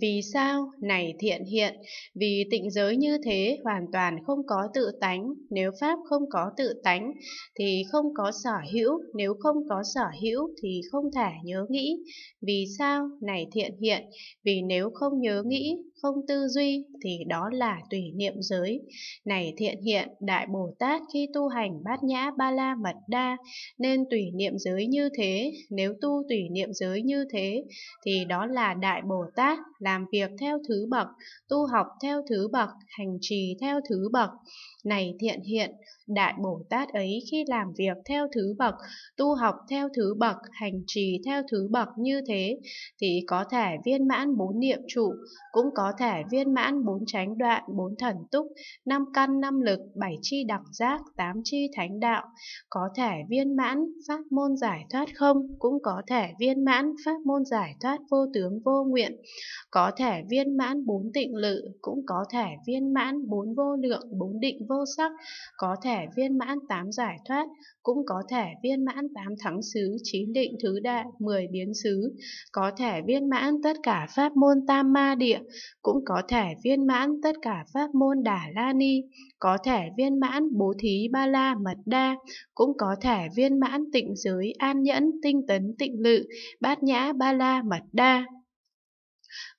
Vì sao, này thiện hiện, vì tịnh giới như thế hoàn toàn không có tự tánh, nếu Pháp không có tự tánh thì không có sở hữu, nếu không có sở hữu thì không thể nhớ nghĩ. Vì sao, này thiện hiện, vì nếu không nhớ nghĩ, không tư duy thì đó là tùy niệm giới. Này thiện hiện, Đại Bồ Tát khi tu hành bát nhã ba la mật đa nên tùy niệm giới như thế, nếu tu tùy niệm giới như thế thì đó là Đại Bồ Tát làm việc theo thứ bậc, tu học theo thứ bậc, hành trì theo thứ bậc. Này thiện hiện, Đại Bồ Tát ấy khi làm việc theo thứ bậc, tu học theo thứ bậc, hành trì theo thứ bậc như thế, thì có thể viên mãn bốn niệm trụ, cũng có thể viên mãn bốn chánh đoạn, bốn thần túc, năm căn, năm lực, bảy chi đặc giác, tám chi thánh đạo, có thể viên mãn pháp môn giải thoát không, cũng có thể viên mãn pháp môn giải thoát vô tướng vô nguyện, có thể viên mãn bốn tịnh lự, cũng có thể viên mãn bốn vô lượng, bốn định vô sắc, có thể viên mãn tám giải thoát, cũng có thể viên mãn tám thắng xứ, chín định thứ đại, mười biến xứ, có thể viên mãn tất cả pháp môn tam ma địa, cũng có thể viên mãn tất cả pháp môn đà la ni, có thể viên mãn bố thí ba la mật đa, cũng có thể viên mãn tịnh giới an nhẫn, tinh tấn tịnh lự, bát nhã ba la mật đa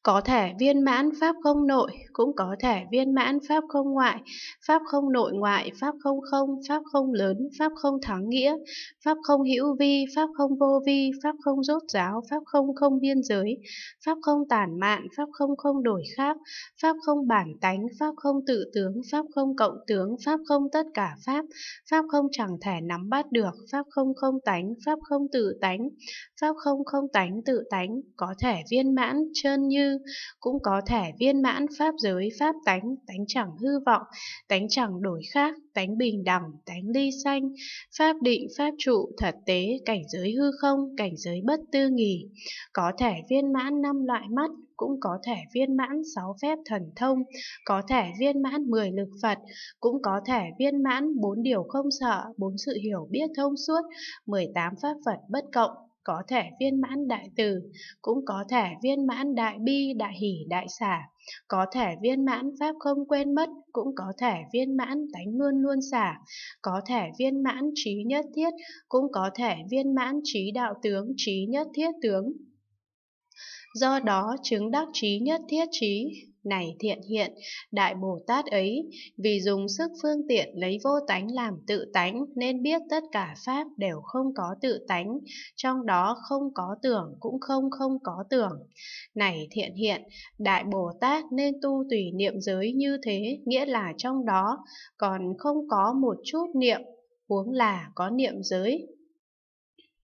có thể viên mãn pháp không nội, cũng có thể viên mãn pháp không ngoại, pháp không nội ngoại, pháp không không, pháp không lớn, pháp không thắng nghĩa, pháp không hữu vi, pháp không vô vi, pháp không rốt giáo, pháp không không biên giới, pháp không tản mạn, pháp không không đổi khác, pháp không bản tánh, pháp không tự tướng, pháp không cộng tướng, pháp không tất cả pháp, pháp không chẳng thể nắm bắt được, pháp không không tánh, pháp không tự tánh, pháp không không tánh tự tánh, có thể viên mãn chân như cũng có thể viên mãn pháp giới pháp tánh, tánh chẳng hư vọng, tánh chẳng đổi khác, tánh bình đẳng, tánh ly sanh, pháp định, pháp trụ, thật tế, cảnh giới hư không, cảnh giới bất tư nghỉ, có thể viên mãn năm loại mắt, cũng có thể viên mãn 6 phép thần thông, có thể viên mãn 10 lực Phật, cũng có thể viên mãn 4 điều không sợ, 4 sự hiểu biết thông suốt, 18 pháp Phật bất cộng, có thể viên mãn đại từ, cũng có thể viên mãn đại bi, đại hỷ, đại xả, có thể viên mãn pháp không quên mất, cũng có thể viên mãn tánh luôn luôn xả, có thể viên mãn trí nhất thiết, cũng có thể viên mãn trí đạo tướng, trí nhất thiết tướng. Do đó chứng đắc trí nhất thiết trí, này thiện hiện, Đại Bồ Tát ấy, vì dùng sức phương tiện lấy vô tánh làm tự tánh nên biết tất cả Pháp đều không có tự tánh, trong đó không có tưởng cũng không không có tưởng. Này thiện hiện, Đại Bồ Tát nên tu tùy niệm giới như thế, nghĩa là trong đó còn không có một chút niệm, huống là có niệm giới